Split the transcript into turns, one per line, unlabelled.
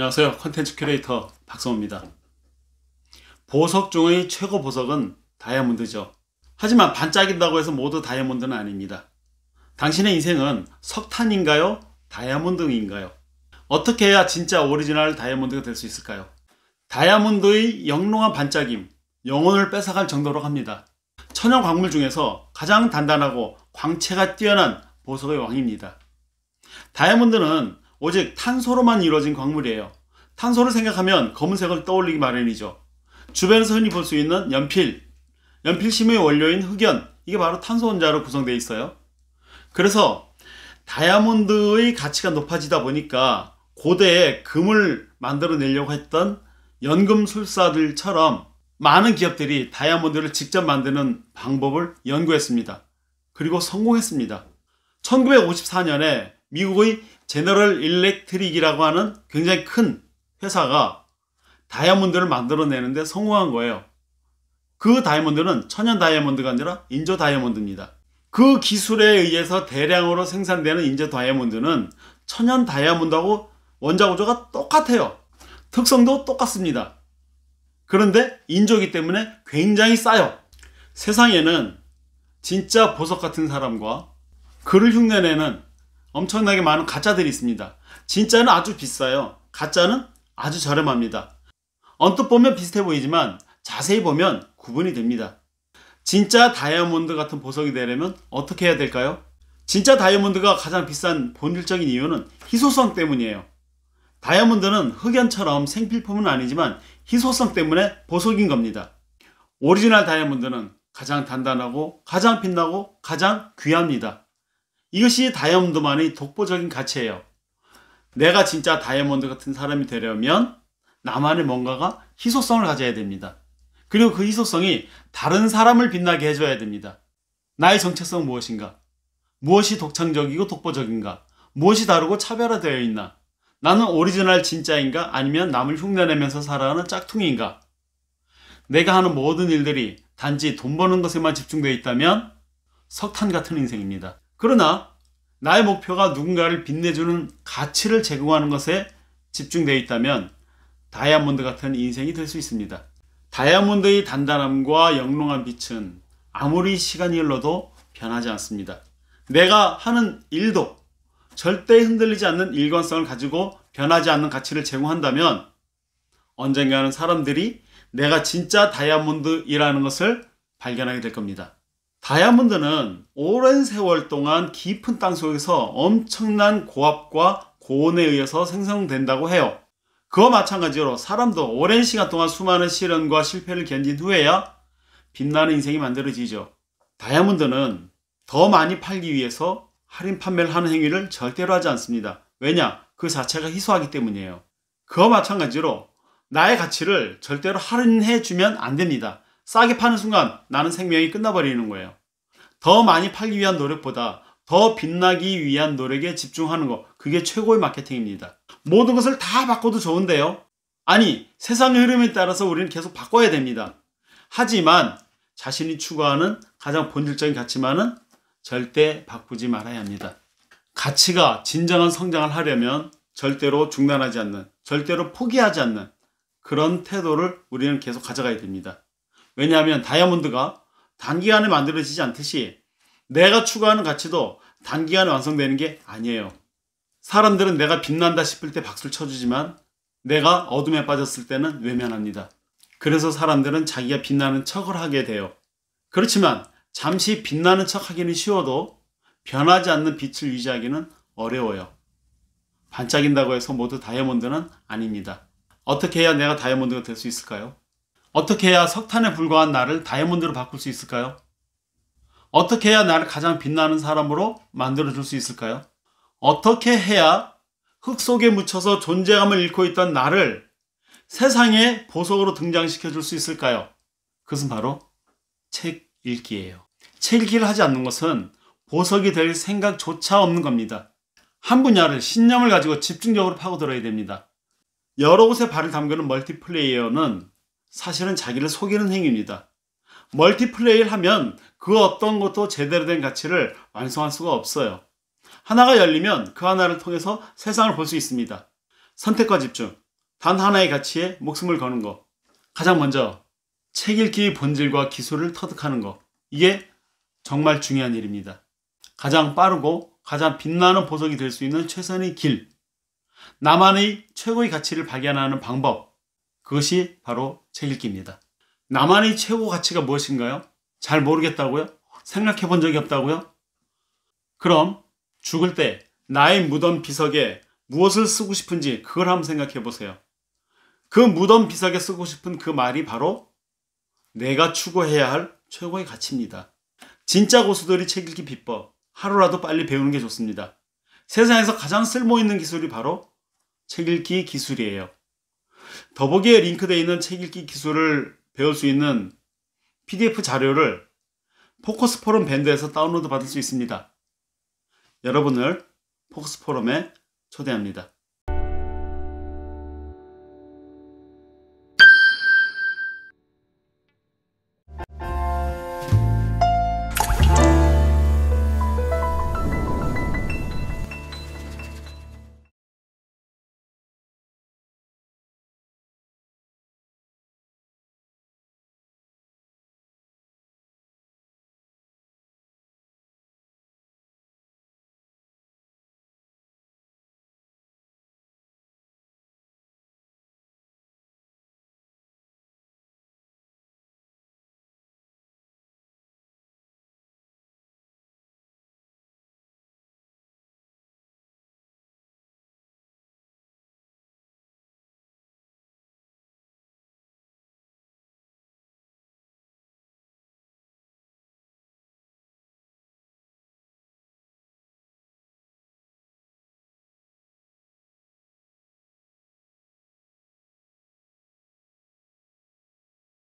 안녕하세요. 컨텐츠 큐레이터 박성호입니다. 보석 중의 최고 보석은 다이아몬드죠. 하지만 반짝인다고 해서 모두 다이아몬드는 아닙니다. 당신의 인생은 석탄인가요? 다이아몬드인가요? 어떻게 해야 진짜 오리지널 다이아몬드가 될 수 있을까요? 다이아몬드의 영롱한 반짝임, 영혼을 뺏어갈 정도로 합니다. 천연 광물 중에서 가장 단단하고 광채가 뛰어난 보석의 왕입니다. 다이아몬드는 오직 탄소로만 이루어진 광물이에요. 탄소를 생각하면 검은색을 떠올리기 마련이죠. 주변에서 흔히 볼 수 있는 연필, 연필 심의 원료인 흑연, 이게 바로 탄소 원자로 구성되어 있어요. 그래서 다이아몬드의 가치가 높아지다 보니까 고대에 금을 만들어내려고 했던 연금술사들처럼 많은 기업들이 다이아몬드를 직접 만드는 방법을 연구했습니다. 그리고 성공했습니다. 1954년에 미국의 제너럴 일렉트릭이라고 하는 굉장히 큰 회사가 다이아몬드를 만들어내는데 성공한 거예요. 그 다이아몬드는 천연 다이아몬드가 아니라 인조 다이아몬드입니다. 그 기술에 의해서 대량으로 생산되는 인조 다이아몬드는 천연 다이아몬드하고 원자구조가 똑같아요. 특성도 똑같습니다. 그런데 인조기 때문에 굉장히 싸요. 세상에는 진짜 보석 같은 사람과 그를 흉내내는 엄청나게 많은 가짜들이 있습니다. 진짜는 아주 비싸요. 가짜는 아주 저렴합니다. 언뜻 보면 비슷해 보이지만 자세히 보면 구분이 됩니다. 진짜 다이아몬드 같은 보석이 되려면 어떻게 해야 될까요? 진짜 다이아몬드가 가장 비싼 본질적인 이유는 희소성 때문이에요. 다이아몬드는 흑연처럼 생필품은 아니지만 희소성 때문에 보석인 겁니다. 오리지널 다이아몬드는 가장 단단하고 가장 빛나고 가장 귀합니다. 이것이 다이아몬드만의 독보적인 가치예요. 내가 진짜 다이아몬드 같은 사람이 되려면 나만의 뭔가가 희소성을 가져야 됩니다. 그리고 그 희소성이 다른 사람을 빛나게 해줘야 됩니다. 나의 정체성 은 무엇인가? 무엇이 독창적이고 독보적인가? 무엇이 다르고 차별화되어 있나? 나는 오리지널 진짜인가? 아니면 남을 흉내내면서 살아가는 짝퉁인가? 내가 하는 모든 일들이 단지 돈 버는 것에만 집중되어 있다면 석탄 같은 인생입니다. 그러나 나의 목표가 누군가를 빛내주는 가치를 제공하는 것에 집중되어 있다면 다이아몬드 같은 인생이 될 수 있습니다. 다이아몬드의 단단함과 영롱한 빛은 아무리 시간이 흘러도 변하지 않습니다. 내가 하는 일도 절대 흔들리지 않는 일관성을 가지고 변하지 않는 가치를 제공한다면 언젠가는 사람들이 내가 진짜 다이아몬드이라는 것을 발견하게 될 겁니다. 다이아몬드는 오랜 세월 동안 깊은 땅 속에서 엄청난 고압과 고온에 의해서 생성된다고 해요. 그와 마찬가지로 사람도 오랜 시간 동안 수많은 시련과 실패를 견딘 후에야 빛나는 인생이 만들어지죠. 다이아몬드는 더 많이 팔기 위해서 할인 판매를 하는 행위를 절대로 하지 않습니다. 왜냐? 그 자체가 희소하기 때문이에요. 그와 마찬가지로 나의 가치를 절대로 할인해 주면 안 됩니다. 싸게 파는 순간 나는 생명이 끝나버리는 거예요. 더 많이 팔기 위한 노력보다 더 빛나기 위한 노력에 집중하는 거 그게 최고의 마케팅입니다. 모든 것을 다 바꿔도 좋은데요. 아니 세상의 흐름에 따라서 우리는 계속 바꿔야 됩니다. 하지만 자신이 추구하는 가장 본질적인 가치만은 절대 바꾸지 말아야 합니다. 가치가 진정한 성장을 하려면 절대로 중단하지 않는, 절대로 포기하지 않는 그런 태도를 우리는 계속 가져가야 됩니다. 왜냐하면 다이아몬드가 단기간에 만들어지지 않듯이 내가 추구하는 가치도 단기간에 완성되는 게 아니에요. 사람들은 내가 빛난다 싶을 때 박수를 쳐주지만 내가 어둠에 빠졌을 때는 외면합니다. 그래서 사람들은 자기가 빛나는 척을 하게 돼요. 그렇지만 잠시 빛나는 척 하기는 쉬워도 변하지 않는 빛을 유지하기는 어려워요. 반짝인다고 해서 모두 다이아몬드는 아닙니다. 어떻게 해야 내가 다이아몬드가 될 수 있을까요? 어떻게 해야 석탄에 불과한 나를 다이아몬드로 바꿀 수 있을까요? 어떻게 해야 나를 가장 빛나는 사람으로 만들어줄 수 있을까요? 어떻게 해야 흙 속에 묻혀서 존재감을 잃고 있던 나를 세상의 보석으로 등장시켜 줄 수 있을까요? 그것은 바로 책 읽기예요. 책 읽기를 하지 않는 것은 보석이 될 생각조차 없는 겁니다. 한 분야를 신념을 가지고 집중적으로 파고들어야 됩니다. 여러 곳에 발을 담그는 멀티플레이어는 사실은 자기를 속이는 행위입니다. 멀티플레이를 하면 그 어떤 것도 제대로 된 가치를 완성할 수가 없어요. 하나가 열리면 그 하나를 통해서 세상을 볼 수 있습니다. 선택과 집중. 단 하나의 가치에 목숨을 거는 것. 가장 먼저 책 읽기의 본질과 기술을 터득하는 것. 이게 정말 중요한 일입니다. 가장 빠르고 가장 빛나는 보석이 될 수 있는 최선의 길. 나만의 최고의 가치를 발견하는 방법. 그것이 바로 제 읽기입니다. 나만의 최고 가치가 무엇인가요? 잘 모르겠다고요? 생각해 본 적이 없다고요? 그럼 죽을 때 나의 무덤 비석에 무엇을 쓰고 싶은지 그걸 한번 생각해 보세요. 그 무덤 비석에 쓰고 싶은 그 말이 바로 내가 추구해야 할 최고의 가치입니다. 진짜 고수들이 책 읽기 비법 하루라도 빨리 배우는 게 좋습니다. 세상에서 가장 쓸모 있는 기술이 바로 책 읽기 기술이에요. 더보기에 링크되어 있는 책 읽기 기술을 배울 수 있는 PDF 자료를 포커스 포럼 밴드에서 다운로드 받을 수 있습니다. 여러분을 포커스 포럼에 초대합니다.